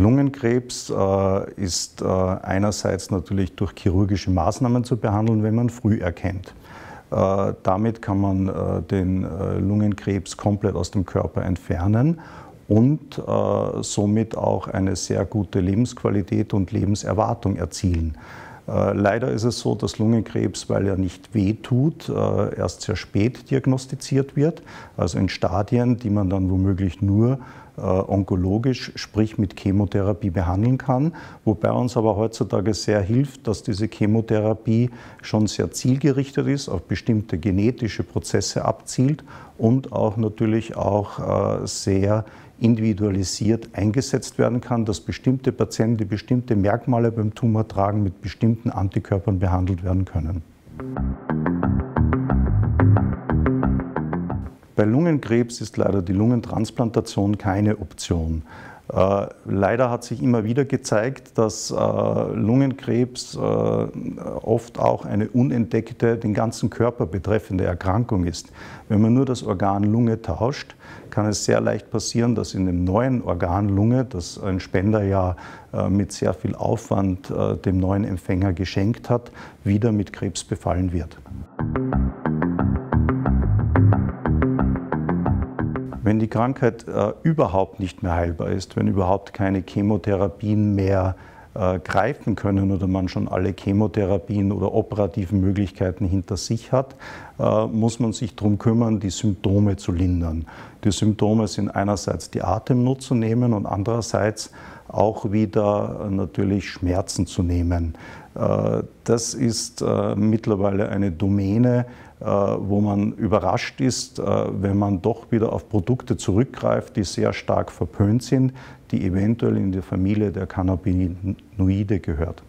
Lungenkrebs äh, ist äh, einerseits natürlich durch chirurgische Maßnahmen zu behandeln, wenn man früh erkennt. Äh, damit kann man äh, den äh, Lungenkrebs komplett aus dem Körper entfernen und äh, somit auch eine sehr gute Lebensqualität und Lebenserwartung erzielen. Leider ist es so, dass Lungenkrebs, weil er nicht wehtut, erst sehr spät diagnostiziert wird, also in Stadien, die man dann womöglich nur äh, onkologisch, sprich mit Chemotherapie behandeln kann. Wobei uns aber heutzutage sehr hilft, dass diese Chemotherapie schon sehr zielgerichtet ist, auf bestimmte genetische Prozesse abzielt und auch natürlich auch äh, sehr individualisiert eingesetzt werden kann, dass bestimmte Patienten, die bestimmte Merkmale beim Tumor tragen, mit bestimmten Antikörpern behandelt werden können. Bei Lungenkrebs ist leider die Lungentransplantation keine Option. Äh, leider hat sich immer wieder gezeigt, dass äh, Lungenkrebs äh, oft auch eine unentdeckte, den ganzen Körper betreffende Erkrankung ist. Wenn man nur das Organ Lunge tauscht, kann es sehr leicht passieren, dass in dem neuen Organ Lunge, das ein Spender ja mit sehr viel Aufwand dem neuen Empfänger geschenkt hat, wieder mit Krebs befallen wird. Wenn die Krankheit äh, überhaupt nicht mehr heilbar ist, wenn überhaupt keine Chemotherapien mehr äh, greifen können oder man schon alle Chemotherapien oder operativen Möglichkeiten hinter sich hat, äh, muss man sich darum kümmern, die Symptome zu lindern. Die Symptome sind einerseits die Atemnot zu nehmen und andererseits auch wieder äh, natürlich Schmerzen zu nehmen. Äh, das ist äh, mittlerweile eine Domäne, wo man überrascht ist, wenn man doch wieder auf Produkte zurückgreift, die sehr stark verpönt sind, die eventuell in die Familie der Cannabinoide gehört.